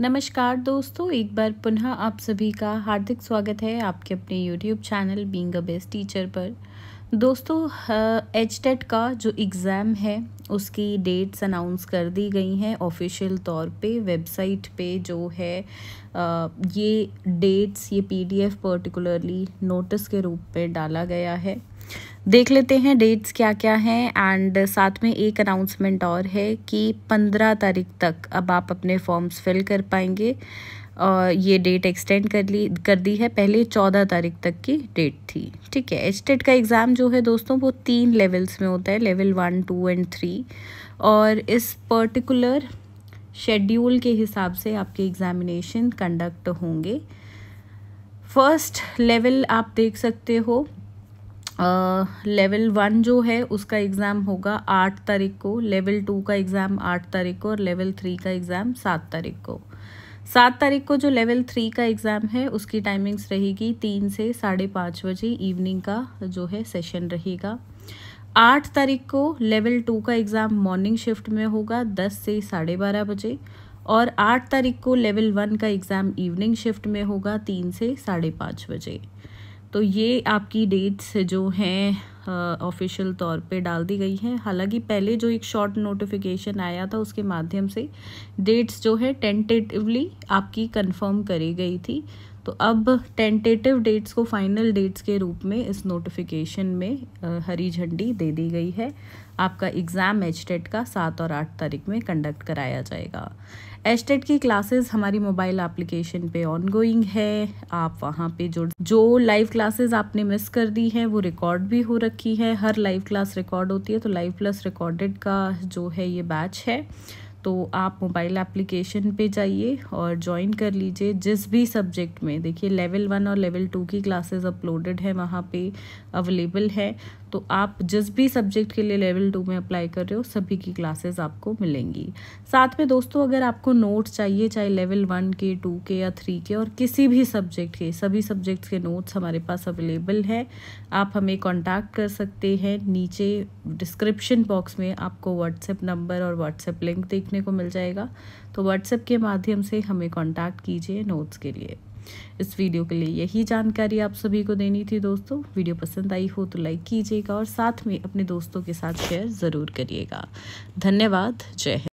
नमस्कार दोस्तों एक बार पुनः आप सभी का हार्दिक स्वागत है आपके अपने YouTube channel being a best teacher पर दोस्तों एच टेट e का जो एग्ज़ाम है उसकी डेट्स अनाउंस कर दी गई हैं ऑफिशियल तौर पे वेबसाइट पे जो है आ, ये डेट्स ये पीडीएफ पर्टिकुलरली नोटिस के रूप में डाला गया है देख लेते हैं डेट्स क्या क्या हैं एंड साथ में एक अनाउंसमेंट और है कि पंद्रह तारीख तक अब आप अपने फॉर्म्स फिल कर पाएंगे और ये डेट एक्सटेंड कर ली कर दी है पहले चौदह तारीख तक की डेट थी ठीक है एच का एग्ज़ाम जो है दोस्तों वो तीन लेवल्स में होता है level one two and three और इस पर्टिकुलर शेड्यूल के हिसाब से आपके एग्ज़ामिनेशन कंडक्ट होंगे फर्स्ट लेवल आप देख सकते हो लेवल वन जो है उसका एग्ज़ाम होगा आठ तारीख को लेवल टू का एग्ज़ाम आठ तारीख को और लेवल थ्री का एग्ज़ाम सात तारीख को सात तारीख को जो लेवल थ्री का एग्ज़ाम है उसकी टाइमिंग्स रहेगी तीन से साढ़े पाँच बजे इवनिंग का जो है सेशन रहेगा आठ तारीख को लेवल टू का एग्ज़ाम मॉर्निंग शिफ्ट में होगा दस से साढ़े बारह बजे और आठ तारीख को लेवल वन का एग्ज़ाम इवनिंग शिफ्ट में होगा तीन से साढ़े पाँच बजे तो ये आपकी डेट्स जो हैं ऑफिशियल तौर पे डाल दी गई हैं हालांकि पहले जो एक शॉर्ट नोटिफिकेशन आया था उसके माध्यम से डेट्स जो है टेंटेटिवली आपकी कंफर्म करी गई थी तो अब टेंटेटिव डेट्स को फाइनल डेट्स के रूप में इस नोटिफिकेशन में हरी झंडी दे दी गई है आपका एग्ज़ाम एच e का सात और आठ तारीख में कंडक्ट कराया जाएगा एच e की क्लासेस हमारी मोबाइल एप्लीकेशन पे ऑनगोइंग है आप वहाँ पे जो जो लाइव क्लासेस आपने मिस कर दी हैं वो रिकॉर्ड भी हो रखी है हर लाइव क्लास रिकॉर्ड होती है तो लाइव प्लस रिकॉर्डेड का जो है ये बैच है तो आप मोबाइल एप्लीकेशन पे जाइए और ज्वाइन कर लीजिए जिस भी सब्जेक्ट में देखिए लेवल वन और लेवल टू की क्लासेस अपलोडेड है वहाँ पे अवेलेबल है तो आप जिस भी सब्जेक्ट के लिए लेवल टू में अप्लाई कर रहे हो सभी की क्लासेस आपको मिलेंगी साथ में दोस्तों अगर आपको नोट्स चाहिए चाहे लेवल वन के टू के या थ्री के और किसी भी सब्जेक्ट के सभी सब्जेक्ट्स के नोट्स हमारे पास अवेलेबल है आप हमें कॉन्टैक्ट कर सकते हैं नीचे डिस्क्रिप्शन बॉक्स में आपको व्हाट्सएप नंबर और व्हाट्सएप लिंक देख देखने को मिल जाएगा तो व्हाट्सएप के माध्यम से हमें कॉन्टैक्ट कीजिए नोट्स के लिए इस वीडियो के लिए यही जानकारी आप सभी को देनी थी दोस्तों वीडियो पसंद आई हो तो लाइक कीजिएगा और साथ में अपने दोस्तों के साथ शेयर ज़रूर करिएगा धन्यवाद जय हिंद